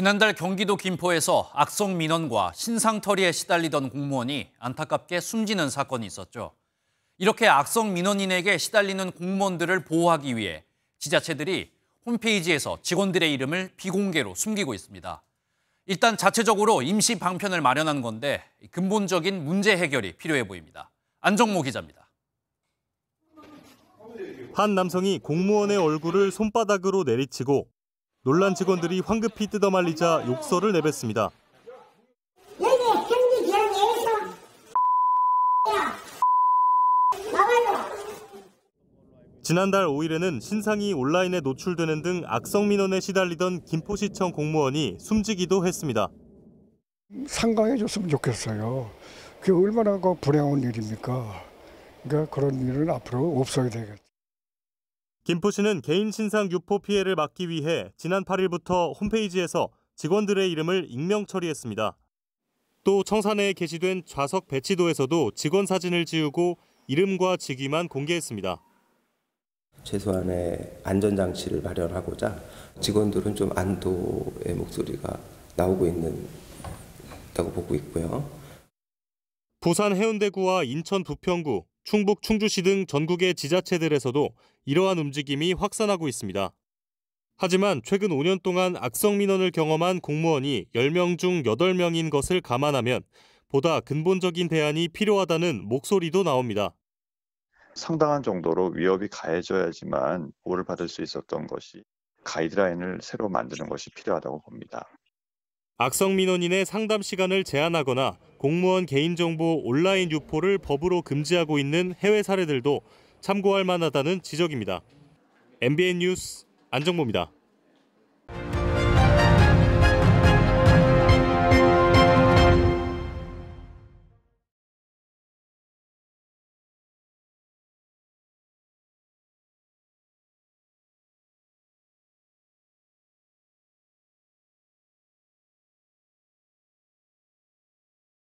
지난달 경기도 김포에서 악성 민원과 신상털이에 시달리던 공무원이 안타깝게 숨지는 사건이 있었죠. 이렇게 악성 민원인에게 시달리는 공무원들을 보호하기 위해 지자체들이 홈페이지에서 직원들의 이름을 비공개로 숨기고 있습니다. 일단 자체적으로 임시 방편을 마련한 건데 근본적인 문제 해결이 필요해 보입니다. 안정모 기자입니다. 한 남성이 공무원의 얼굴을 손바닥으로 내리치고 논란 직원들이 황급히 뜯어말리자 욕설을 내뱉습니다. 지난달 5일에는 신상이 온라인에 노출되는 등 악성 민원에 시달리던 김포시청 공무원이 숨지기도 했습니다. 상강해줬으면 좋겠어요. 그게 얼마나 그 불행한 일입니까? 그러니까 그런 일은 앞으로 없어야 되겠죠. 김포시는 개인 신상 유포 피해를 막기 위해 지난 8일부터 홈페이지에서 직원들의 이름을 익명 처리했습니다. 또 청산에 게시된 좌석 배치도에서도 직원 사진을 지우고 이름과 직위만 공개했습니다. 최소한의 안전장치를 마련하고자 직원들은 좀 안도의 목소리가 나오고 있는다고 보고 있고요. 부산 해운대구와 인천 부평구, 충북 충주시 등 전국의 지자체들에서도 이러한 움직임이 확산하고 있습니다. 하지만 최근 5년 동안 악성 민원을 경험한 공무원이 10명 중 8명인 것을 감안하면 보다 근본적인 대안이 필요하다는 목소리도 나옵니다. 상당한 정도로 위협이 가해져야지만 보호를 받을 수 있었던 것이 가이드라인을 새로 만드는 것이 필요하다고 봅니다. 악성 민원인의 상담 시간을 제한하거나 공무원 개인정보 온라인 유포를 법으로 금지하고 있는 해외 사례들도 참고할 만하다는 지적입니다. MBN 뉴스 안정모입니다.